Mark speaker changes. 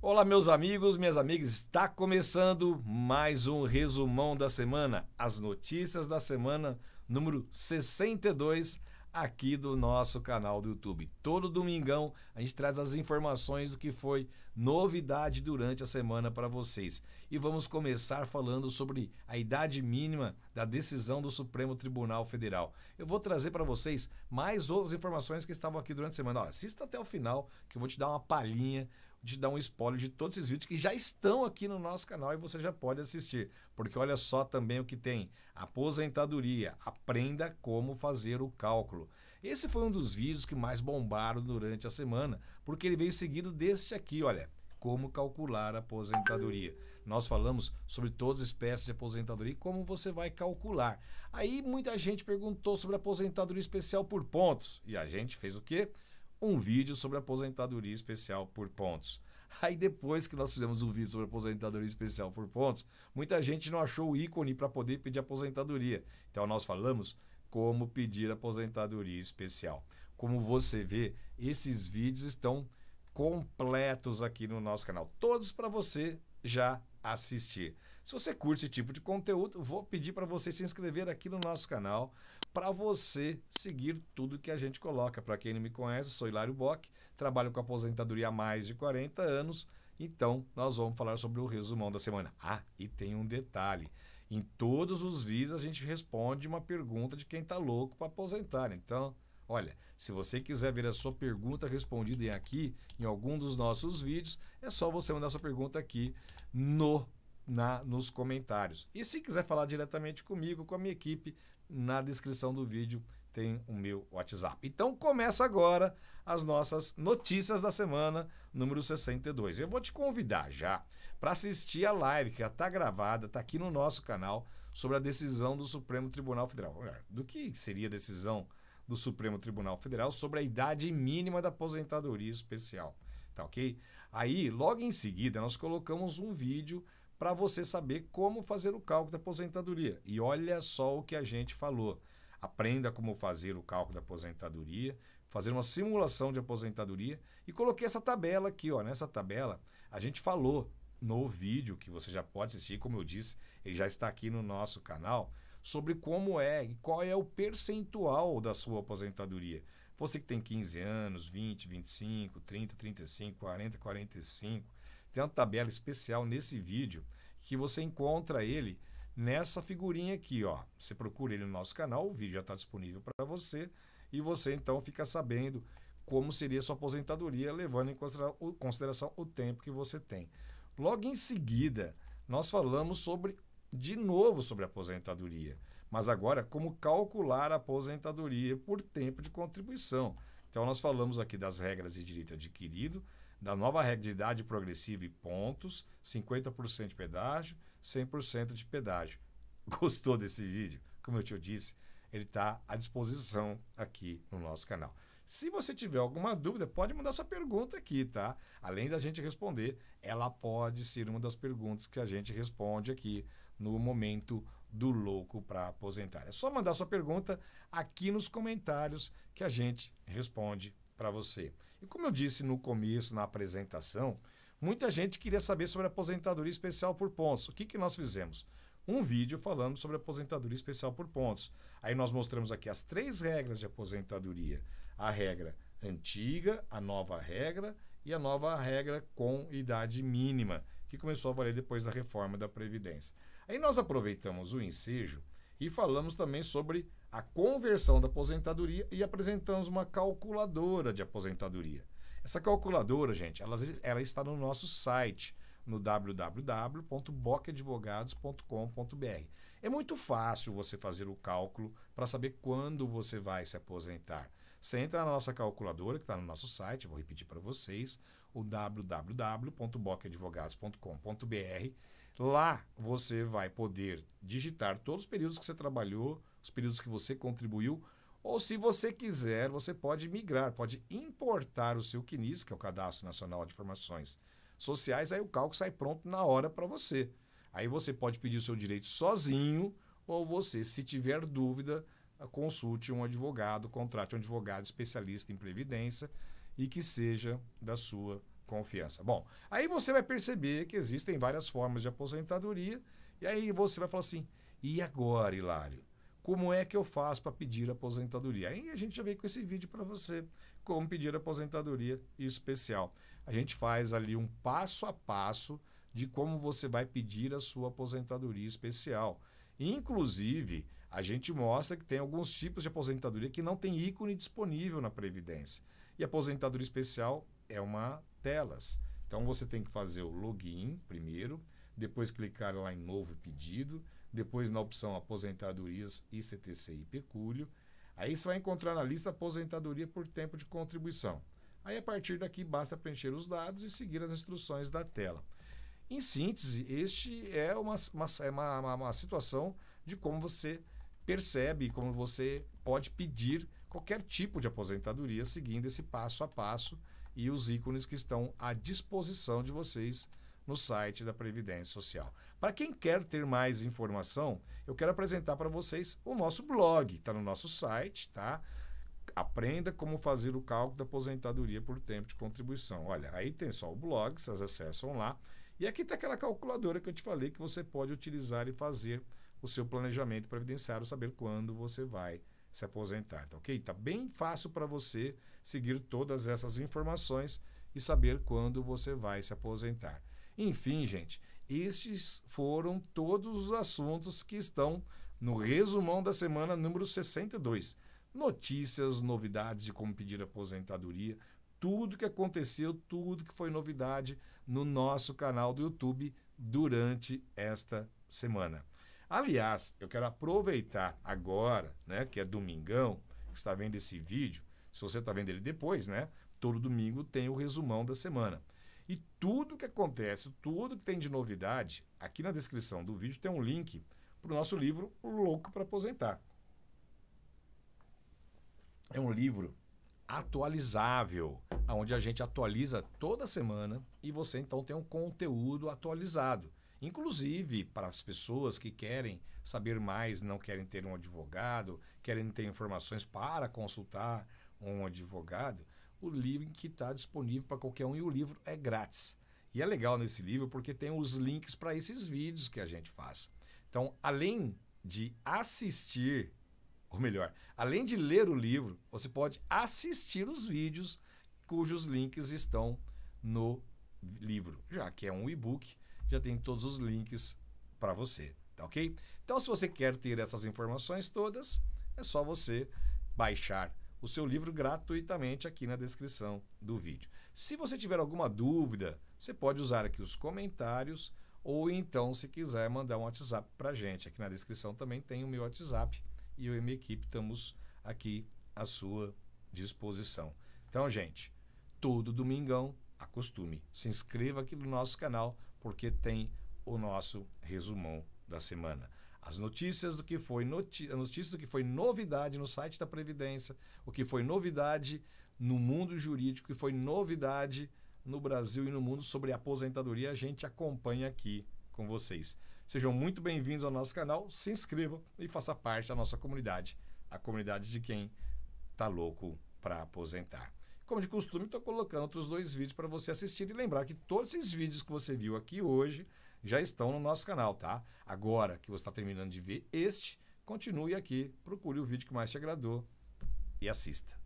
Speaker 1: Olá, meus amigos, minhas amigas, está começando mais um resumão da semana, as notícias da semana número 62 aqui do nosso canal do YouTube. Todo domingão a gente traz as informações do que foi novidade durante a semana para vocês. E vamos começar falando sobre a idade mínima da decisão do Supremo Tribunal Federal. Eu vou trazer para vocês mais outras informações que estavam aqui durante a semana. Olha, assista até o final que eu vou te dar uma palhinha de dar um spoiler de todos esses vídeos que já estão aqui no nosso canal e você já pode assistir. Porque olha só também o que tem: aposentadoria, aprenda como fazer o cálculo. Esse foi um dos vídeos que mais bombaram durante a semana, porque ele veio seguido deste aqui, olha. Como calcular a aposentadoria. Nós falamos sobre todas as espécies de aposentadoria e como você vai calcular. Aí muita gente perguntou sobre aposentadoria especial por pontos. E a gente fez o quê? um vídeo sobre aposentadoria especial por pontos. Aí depois que nós fizemos um vídeo sobre aposentadoria especial por pontos, muita gente não achou o ícone para poder pedir aposentadoria. Então nós falamos como pedir aposentadoria especial. Como você vê, esses vídeos estão completos aqui no nosso canal, todos para você já assistir. Se você curte esse tipo de conteúdo, vou pedir para você se inscrever aqui no nosso canal, para você seguir tudo que a gente coloca. Para quem não me conhece, sou Hilário Bock, trabalho com aposentadoria há mais de 40 anos, então nós vamos falar sobre o resumão da semana. Ah, e tem um detalhe. Em todos os vídeos a gente responde uma pergunta de quem está louco para aposentar. Então, olha, se você quiser ver a sua pergunta respondida aqui em algum dos nossos vídeos, é só você mandar sua pergunta aqui no na, nos comentários. E se quiser falar diretamente comigo, com a minha equipe, na descrição do vídeo tem o meu WhatsApp. Então começa agora as nossas notícias da semana, número 62. Eu vou te convidar já para assistir a live que já está gravada, está aqui no nosso canal, sobre a decisão do Supremo Tribunal Federal. Do que seria a decisão do Supremo Tribunal Federal sobre a idade mínima da aposentadoria especial? Tá ok? Aí, logo em seguida, nós colocamos um vídeo para você saber como fazer o cálculo da aposentadoria. E olha só o que a gente falou. Aprenda como fazer o cálculo da aposentadoria, fazer uma simulação de aposentadoria e coloquei essa tabela aqui, ó. Nessa tabela a gente falou no vídeo que você já pode assistir, como eu disse, ele já está aqui no nosso canal, sobre como é e qual é o percentual da sua aposentadoria. Você que tem 15 anos, 20, 25, 30, 35, 40, 45, tem uma tabela especial nesse vídeo que você encontra ele nessa figurinha aqui, ó. Você procura ele no nosso canal, o vídeo já está disponível para você e você então fica sabendo como seria sua aposentadoria, levando em consideração o tempo que você tem. Logo em seguida, nós falamos sobre de novo sobre aposentadoria, mas agora como calcular a aposentadoria por tempo de contribuição. Então nós falamos aqui das regras de direito adquirido, da nova regra de idade progressiva e pontos, 50% de pedágio, 100% de pedágio. Gostou desse vídeo? Como eu te disse, ele está à disposição aqui no nosso canal. Se você tiver alguma dúvida, pode mandar sua pergunta aqui, tá? Além da gente responder, ela pode ser uma das perguntas que a gente responde aqui no momento do louco para aposentar. É só mandar sua pergunta aqui nos comentários que a gente responde para você. E como eu disse no começo, na apresentação, muita gente queria saber sobre aposentadoria especial por pontos. O que, que nós fizemos? Um vídeo falando sobre aposentadoria especial por pontos. Aí nós mostramos aqui as três regras de aposentadoria: a regra antiga, a nova regra e a nova regra com idade mínima, que começou a valer depois da reforma da Previdência. Aí nós aproveitamos o ensejo e falamos também sobre a conversão da aposentadoria e apresentamos uma calculadora de aposentadoria. Essa calculadora, gente, ela, ela está no nosso site, no www.bocadvogados.com.br. É muito fácil você fazer o cálculo para saber quando você vai se aposentar. Você entra na nossa calculadora, que está no nosso site, vou repetir para vocês, o www.bocadvogados.com.br Lá você vai poder digitar todos os períodos que você trabalhou, os períodos que você contribuiu, ou se você quiser, você pode migrar, pode importar o seu CNIS, que é o Cadastro Nacional de Informações Sociais, aí o cálculo sai pronto na hora para você. Aí você pode pedir o seu direito sozinho, ou você, se tiver dúvida, consulte um advogado, contrate um advogado especialista em previdência e que seja da sua Confiança. Bom, aí você vai perceber que existem várias formas de aposentadoria, e aí você vai falar assim: e agora, Hilário? Como é que eu faço para pedir aposentadoria? Aí a gente já veio com esse vídeo para você, como pedir aposentadoria especial. A gente faz ali um passo a passo de como você vai pedir a sua aposentadoria especial. Inclusive, a gente mostra que tem alguns tipos de aposentadoria que não tem ícone disponível na Previdência. E aposentadoria especial é uma telas. Então você tem que fazer o login primeiro, depois clicar lá em novo pedido, depois na opção aposentadorias ICTC e pecúlio. Aí você vai encontrar na lista aposentadoria por tempo de contribuição. Aí a partir daqui basta preencher os dados e seguir as instruções da tela. Em síntese, este é uma, é uma, uma, uma situação de como você percebe, como você pode pedir qualquer tipo de aposentadoria seguindo esse passo a passo e os ícones que estão à disposição de vocês no site da Previdência Social. Para quem quer ter mais informação, eu quero apresentar para vocês o nosso blog, está no nosso site, tá? Aprenda como fazer o cálculo da aposentadoria por tempo de contribuição. Olha, aí tem só o blog, vocês acessam lá. E aqui está aquela calculadora que eu te falei que você pode utilizar e fazer o seu planejamento previdenciário, saber quando você vai se aposentar, tá ok? Tá bem fácil para você seguir todas essas informações e saber quando você vai se aposentar. Enfim, gente, estes foram todos os assuntos que estão no resumão da semana número 62. Notícias, novidades de como pedir aposentadoria, tudo que aconteceu, tudo que foi novidade no nosso canal do YouTube durante esta semana. Aliás, eu quero aproveitar agora, né, que é domingão, que está vendo esse vídeo, se você está vendo ele depois, né? Todo domingo tem o resumão da semana. E tudo que acontece, tudo que tem de novidade, aqui na descrição do vídeo tem um link para o nosso livro Louco para Aposentar. É um livro atualizável, onde a gente atualiza toda semana e você então tem um conteúdo atualizado. Inclusive para as pessoas que querem saber mais, não querem ter um advogado, querem ter informações para consultar um advogado, o livro que está disponível para qualquer um e o livro é grátis. E é legal nesse livro porque tem os links para esses vídeos que a gente faz. Então, além de assistir, ou melhor, além de ler o livro, você pode assistir os vídeos cujos links estão no livro. Já que é um e-book, já tem todos os links para você, tá ok? Então, se você quer ter essas informações todas, é só você baixar o seu livro gratuitamente aqui na descrição do vídeo. Se você tiver alguma dúvida, você pode usar aqui os comentários ou então, se quiser, mandar um WhatsApp para a gente. Aqui na descrição também tem o meu WhatsApp e eu e minha equipe estamos aqui à sua disposição. Então, gente, todo domingão, acostume. Se inscreva aqui no nosso canal porque tem o nosso resumão da semana. As notícias do que foi noti notícias do que foi novidade no site da Previdência, o que foi novidade no mundo jurídico, o que foi novidade no Brasil e no mundo sobre aposentadoria, a gente acompanha aqui com vocês. Sejam muito bem-vindos ao nosso canal, se inscrevam e faça parte da nossa comunidade, a comunidade de quem tá louco para aposentar. Como de costume, estou colocando outros dois vídeos para você assistir e lembrar que todos esses vídeos que você viu aqui hoje já estão no nosso canal, tá? Agora que você está terminando de ver este, continue aqui, procure o vídeo que mais te agradou e assista.